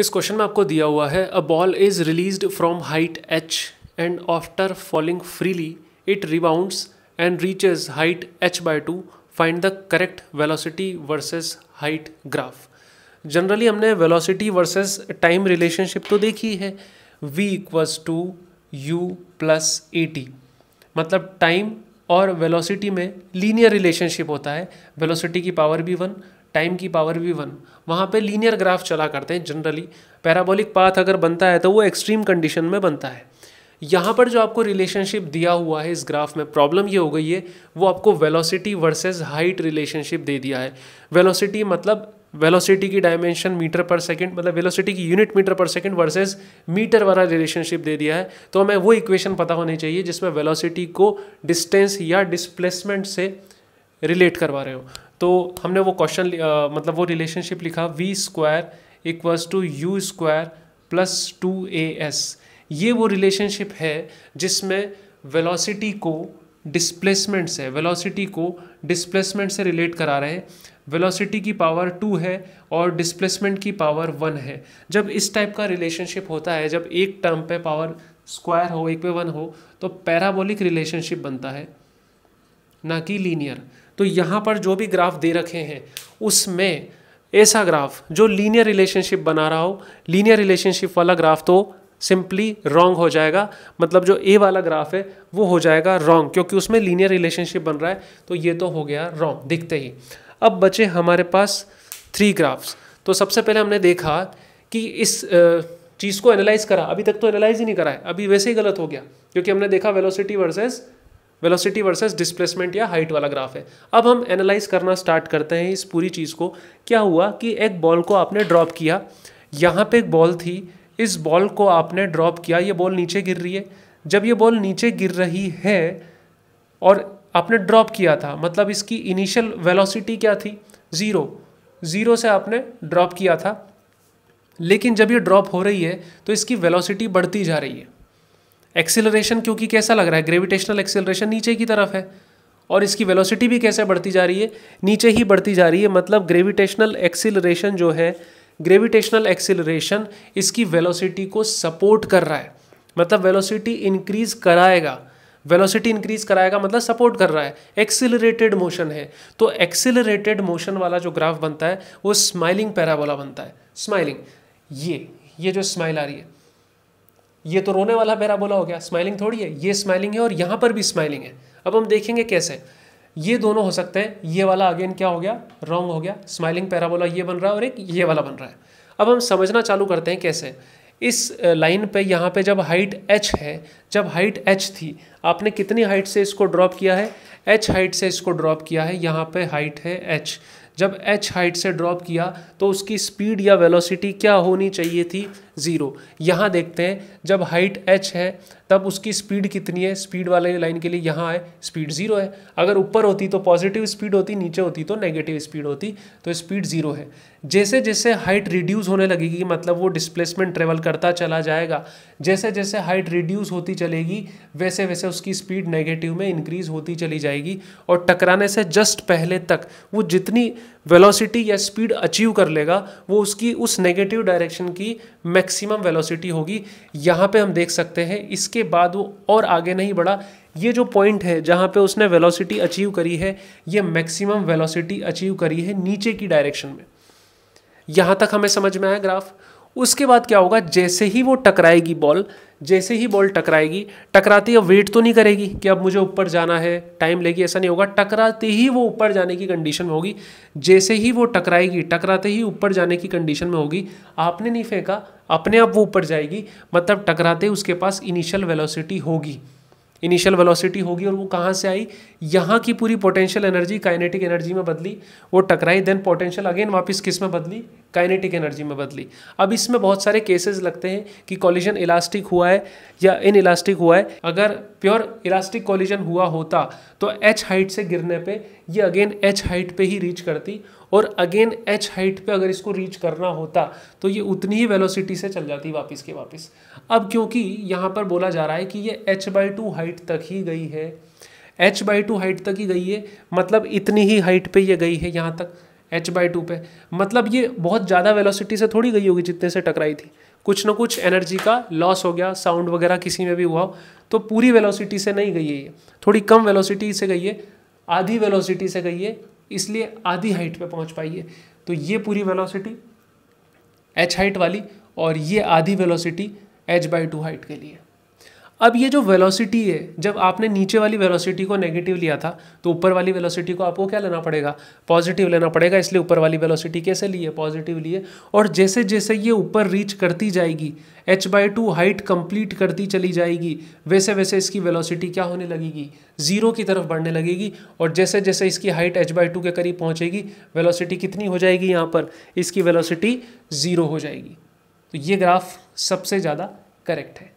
इस क्वेश्चन में आपको दिया हुआ है a ball is released from height H and after falling freely it rebounds and reaches height H by two find the correct velocity versus height graph generally हमने velocity versus time relationship तो देखी है v equals to U plus A T मतलब time और velocity में linear relationship होता है velocity की पावर भी वन टाइम की पावर भी वन वहाँ पे लीनियर ग्राफ चला करते हैं जनरली पैराबोलिक पाथ अगर बनता है तो वो एक्सट्रीम कंडीशन में बनता है यहाँ पर जो आपको रिलेशनशिप दिया हुआ है इस ग्राफ में प्रॉब्लम ये हो गई है वो आपको वेलोसिटी वर्सेस हाइट रिलेशनशिप दे दिया है वेलोसिटी मतलब वेलोसिटी की डायमेंशन मीटर पर सेकंड मतलब वेलोसिटी की यूनिट मीटर पर सेकंड वर्सेस मीटर वाला रिलेशनशिप दे दिया है तो हमें वो इक्वेशन पता होनी चाहिए जिसमें वेलोसिटी को डिस्टेंस या डिस्प्लेसमेंट से रिलेट करवा रहे हो तो हमने वो क्वेश्चन मतलब वो रिलेशनशिप लिखा V square equals to U square plus two A S ये वो रिलेशनशिप है जिसमें वेलोसिटी को डिस्प्लेसमेंट से वेलोसिटी को डिस्प्लेसमेंट से रिलेट करा रहे हैं वेलोसिटी की पावर टू है और डिस्प्लेसमेंट की पावर वन है जब इस टाइप का रिलेशनशिप होता है जब एक टर्म पे पावर स्क्वायर हो एक पे वन हो तो पैराबोलिक रिलेशनशिप बनता है ना कि लीनियर तो यहाँ पर जो भी ग्राफ दे रखे हैं उसमें ऐसा ग्राफ जो लीनियर रिलेशनशिप बना रहा हो लीनियर रिलेशनशिप वाला ग्राफ तो सिंपली रॉन्ग हो जाएगा मतलब जो ए वाला ग्राफ है वो हो जाएगा रॉन्ग क्योंकि उसमें लीनियर रिलेशनशिप बन रहा है तो ये तो हो गया रॉन्ग दिखते ही अब बचे हमारे पास थ्री ग्राफ्स तो सबसे पहले हमने देखा कि इस चीज़ को एनालाइज करा अभी तक तो एनालाइज ही नहीं करा है अभी वैसे ही गलत हो गया क्योंकि हमने देखा velocity versus velocity versus displacement या हाइट वाला ग्राफ है अब हम एनालाइज करना स्टार्ट करते हैं इस पूरी चीज़ को क्या हुआ कि एक बॉल को आपने ड्रॉप किया यहाँ पे एक बॉल थी इस बॉल को आपने ड्रॉप किया ये बॉल नीचे गिर रही है जब ये बॉल नीचे गिर रही है और आपने ड्रॉप किया था मतलब इसकी इनिशियल वेलोसिटी क्या थी ज़ीरो ज़ीरो से आपने ड्रॉप किया था लेकिन जब ये ड्रॉप हो रही है तो इसकी वेलोसिटी बढ़ती जा रही है एक्सीलरेशन क्योंकि कैसा लग रहा है ग्रेविटेशनल एक्सिलरेशन नीचे की तरफ है और इसकी वेलोसिटी भी कैसे बढ़ती जा रही है नीचे ही बढ़ती जा रही है मतलब ग्रेविटेशनल एक्सिलरेशन जो है ग्रेविटेशनल एक्सिलरेशन इसकी वेलोसिटी को सपोर्ट कर रहा है मतलब वेलोसिटी इंक्रीज कराएगा वेलोसिटी इंक्रीज कराएगा मतलब सपोर्ट कर रहा है एक्सिलरेटेड मोशन है तो एक्सिलरेटेड मोशन वाला जो ग्राफ बनता है वो स्माइलिंग पैराबोला बनता है स्माइलिंग ये ये जो स्माइल आ रही है ये तो रोने वाला पैराबोला हो गया स्माइलिंग थोड़ी है ये स्माइलिंग है और यहाँ पर भी स्माइलिंग है अब हम देखेंगे कैसे ये दोनों हो सकते हैं ये वाला अगेन क्या हो गया रॉन्ग हो गया स्माइलिंग पैराबोला ये बन रहा है और एक ये वाला बन रहा है अब हम समझना चालू करते हैं कैसे इस लाइन पे यहाँ पे जब हाइट h है जब हाइट h थी आपने कितनी हाइट से इसको ड्रॉप किया है h हाइट से इसको ड्रॉप किया है यहाँ पे हाइट है h जब h हाइट से ड्रॉप किया तो उसकी स्पीड या वेलोसिटी क्या होनी चाहिए थी ज़ीरो यहाँ देखते हैं जब हाइट h है तब उसकी स्पीड कितनी है स्पीड वाले लाइन के लिए यहाँ है स्पीड ज़ीरो है अगर ऊपर होती तो पॉजिटिव स्पीड होती नीचे होती तो नेगेटिव स्पीड होती तो स्पीड ज़ीरो है जैसे जैसे हाइट रिड्यूस होने लगेगी मतलब वो डिस्प्लेसमेंट ट्रेवल करता चला जाएगा जैसे जैसे हाइट रिड्यूस होती चलेगी वैसे वैसे उसकी स्पीड नेगेटिव में इंक्रीज़ होती चली जाएगी और टकराने से जस्ट पहले तक वो जितनी वेलोसिटी या स्पीड अचीव कर लेगा वो उसकी उस नेगेटिव डायरेक्शन की मैक्सिमम वेलोसिटी होगी यहाँ पे हम देख सकते हैं इसके बाद वो और आगे नहीं बढ़ा ये जो पॉइंट है जहाँ पे उसने वेलोसिटी अचीव करी है ये मैक्सिमम वेलोसिटी अचीव करी है नीचे की डायरेक्शन में यहाँ तक हमें समझ में आया ग्राफ उसके बाद क्या होगा जैसे ही वो टकराएगी बॉल जैसे ही बॉल टकराएगी टकराती अब वेट तो नहीं करेगी कि अब मुझे ऊपर जाना है टाइम लेगी ऐसा नहीं होगा टकराते ही वो ऊपर जाने की कंडीशन में होगी जैसे ही वो टकराएगी टकराते ही ऊपर जाने की कंडीशन में होगी आपने नहीं फेंका अपने आप वो ऊपर जाएगी मतलब टकराते उसके पास इनिशियल वेलोसिटी होगी इनिशियल वेलोसिटी होगी और वो कहाँ से आई यहाँ की पूरी पोटेंशियल एनर्जी काइनेटिक एनर्जी में बदली वो टकराई देन पोटेंशियल अगेन वापस किस में बदली काइनेटिक एनर्जी में बदली अब इसमें बहुत सारे केसेस लगते हैं कि कॉलिजन इलास्टिक हुआ है या इन इलास्टिक हुआ है अगर प्योर इलास्टिक कॉलिजन हुआ होता तो एच हाइट से गिरने पे ये अगेन एच हाइट पे ही रीच करती और अगेन एच हाइट पे अगर इसको रीच करना होता तो ये उतनी ही वेलोसिटी से चल जाती वापस के वापस अब क्योंकि यहाँ पर बोला जा रहा है कि ये एच बाई टू हाइट तक ही गई है एच बाई टू हाइट तक ही गई है मतलब इतनी ही हाइट पे ये गई है यहाँ तक एच बाई टू पे मतलब ये बहुत ज़्यादा वेलोसिटी से थोड़ी गई होगी जितने से टकराई थी कुछ ना कुछ एनर्जी का लॉस हो गया साउंड वगैरह किसी में भी हुआ हो तो पूरी वेलोसिटी से नहीं गई है ये थोड़ी कम वेलोसिटी से गई है आधी वेलोसिटी से गई है इसलिए आधी हाइट पे पहुंच पाई है तो ये पूरी वेलोसिटी एच हाइट वाली और ये आधी velocity H by two height के लिए अब ये जो वेलोसिटी है जब आपने नीचे वाली वेलोसिटी को नेगेटिव लिया था तो ऊपर वाली वेलोसिटी को आपको क्या लेना पड़ेगा पॉजिटिव लेना पड़ेगा इसलिए ऊपर वाली वेलोसिटी कैसे लिए पॉजिटिव लिए और जैसे जैसे ये ऊपर रीच करती जाएगी H by two height complete करती चली जाएगी वैसे वैसे इसकी वेलोसिटी क्या होने लगेगी ज़ीरो की तरफ बढ़ने लगेगी और जैसे जैसे इसकी हाइट एच बाई टू के करीब पहुँचेगी वेलोसिटी कितनी हो जाएगी यहाँ पर इसकी वेलोसिटी ज़ीरो हो जाएगी तो ये ग्राफ सबसे ज़्यादा करेक्ट है